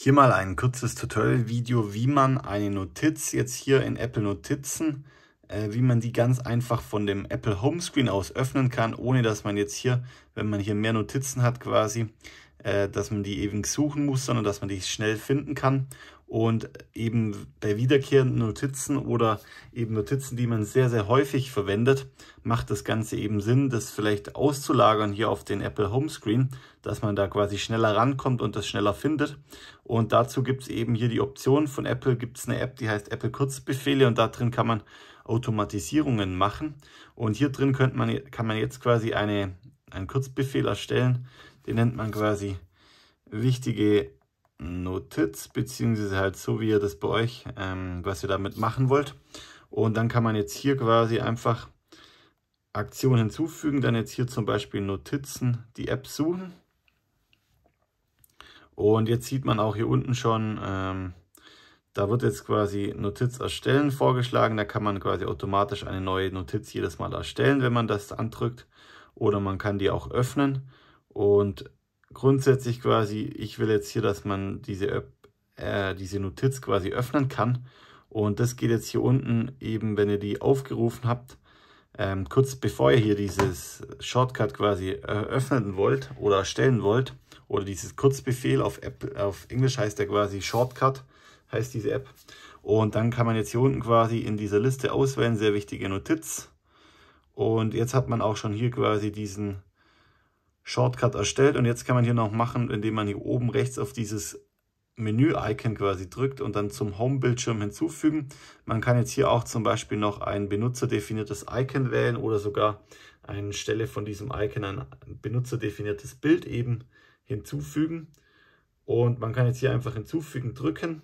Hier mal ein kurzes Tutorial-Video, wie man eine Notiz jetzt hier in Apple Notizen äh, wie man die ganz einfach von dem Apple Homescreen aus öffnen kann, ohne dass man jetzt hier, wenn man hier mehr Notizen hat quasi, äh, dass man die ewig suchen muss, sondern dass man die schnell finden kann. Und eben bei wiederkehrenden Notizen oder eben Notizen, die man sehr, sehr häufig verwendet, macht das Ganze eben Sinn, das vielleicht auszulagern hier auf den Apple Homescreen, dass man da quasi schneller rankommt und das schneller findet. Und dazu gibt es eben hier die Option von Apple, gibt es eine App, die heißt Apple Kurzbefehle und da drin kann man Automatisierungen machen. Und hier drin könnte man, kann man jetzt quasi eine, einen Kurzbefehl erstellen. Den nennt man quasi wichtige Notiz, beziehungsweise halt so, wie ihr das bei euch, ähm, was ihr damit machen wollt. Und dann kann man jetzt hier quasi einfach Aktionen hinzufügen. Dann jetzt hier zum Beispiel Notizen, die App suchen. Und jetzt sieht man auch hier unten schon, ähm, da wird jetzt quasi Notiz erstellen vorgeschlagen. Da kann man quasi automatisch eine neue Notiz jedes Mal erstellen, wenn man das andrückt. Oder man kann die auch öffnen. Und grundsätzlich quasi, ich will jetzt hier, dass man diese, äh, diese Notiz quasi öffnen kann. Und das geht jetzt hier unten eben, wenn ihr die aufgerufen habt, ähm, kurz bevor ihr hier dieses Shortcut quasi äh, öffnen wollt oder erstellen wollt, oder dieses Kurzbefehl auf, App, auf Englisch heißt der quasi Shortcut, heißt diese App. Und dann kann man jetzt hier unten quasi in dieser Liste auswählen, sehr wichtige Notiz. Und jetzt hat man auch schon hier quasi diesen Shortcut erstellt. Und jetzt kann man hier noch machen, indem man hier oben rechts auf dieses Menü-Icon quasi drückt und dann zum Home-Bildschirm hinzufügen. Man kann jetzt hier auch zum Beispiel noch ein benutzerdefiniertes Icon wählen oder sogar anstelle von diesem Icon ein benutzerdefiniertes Bild eben hinzufügen. Und man kann jetzt hier einfach hinzufügen drücken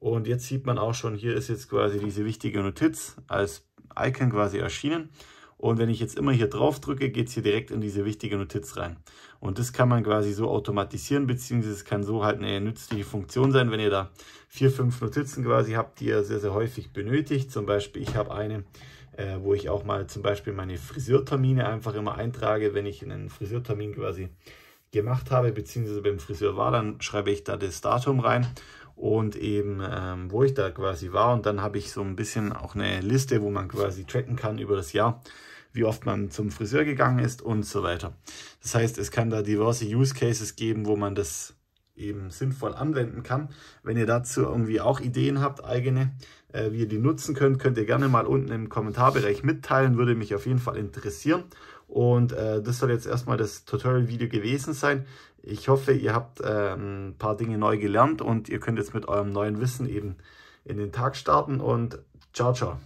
und jetzt sieht man auch schon, hier ist jetzt quasi diese wichtige Notiz als Icon quasi erschienen. Und wenn ich jetzt immer hier drauf drücke, geht es hier direkt in diese wichtige Notiz rein. Und das kann man quasi so automatisieren, beziehungsweise es kann so halt eine nützliche Funktion sein, wenn ihr da vier, fünf Notizen quasi habt, die ihr sehr, sehr häufig benötigt. Zum Beispiel, ich habe eine, äh, wo ich auch mal zum Beispiel meine Friseurtermine einfach immer eintrage, wenn ich einen Friseurtermin quasi gemacht habe, beziehungsweise beim Friseur war, dann schreibe ich da das Datum rein und eben ähm, wo ich da quasi war. Und dann habe ich so ein bisschen auch eine Liste, wo man quasi tracken kann über das Jahr, wie oft man zum Friseur gegangen ist und so weiter. Das heißt, es kann da diverse Use Cases geben, wo man das eben sinnvoll anwenden kann. Wenn ihr dazu irgendwie auch Ideen habt, eigene, äh, wie ihr die nutzen könnt, könnt ihr gerne mal unten im Kommentarbereich mitteilen, würde mich auf jeden Fall interessieren. Und äh, das soll jetzt erstmal das Tutorial-Video gewesen sein. Ich hoffe, ihr habt äh, ein paar Dinge neu gelernt und ihr könnt jetzt mit eurem neuen Wissen eben in den Tag starten und ciao, ciao.